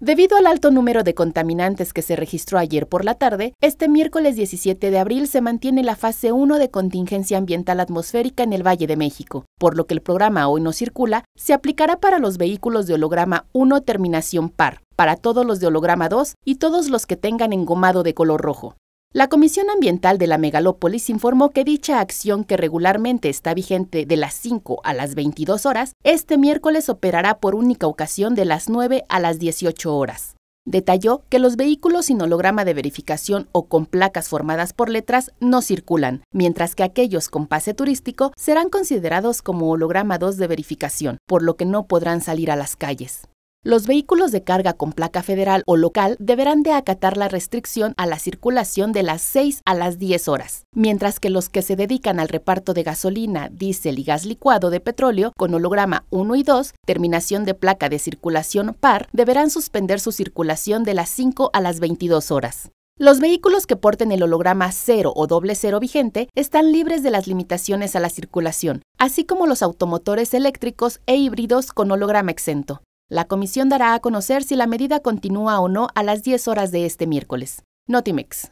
Debido al alto número de contaminantes que se registró ayer por la tarde, este miércoles 17 de abril se mantiene la fase 1 de contingencia ambiental atmosférica en el Valle de México, por lo que el programa Hoy no circula se aplicará para los vehículos de holograma 1 terminación par, para todos los de holograma 2 y todos los que tengan engomado de color rojo. La Comisión Ambiental de la Megalópolis informó que dicha acción que regularmente está vigente de las 5 a las 22 horas, este miércoles operará por única ocasión de las 9 a las 18 horas. Detalló que los vehículos sin holograma de verificación o con placas formadas por letras no circulan, mientras que aquellos con pase turístico serán considerados como holograma 2 de verificación, por lo que no podrán salir a las calles. Los vehículos de carga con placa federal o local deberán de acatar la restricción a la circulación de las 6 a las 10 horas, mientras que los que se dedican al reparto de gasolina, diésel y gas licuado de petróleo con holograma 1 y 2, terminación de placa de circulación par, deberán suspender su circulación de las 5 a las 22 horas. Los vehículos que porten el holograma 0 o doble 0 vigente están libres de las limitaciones a la circulación, así como los automotores eléctricos e híbridos con holograma exento. La comisión dará a conocer si la medida continúa o no a las 10 horas de este miércoles. Notimex.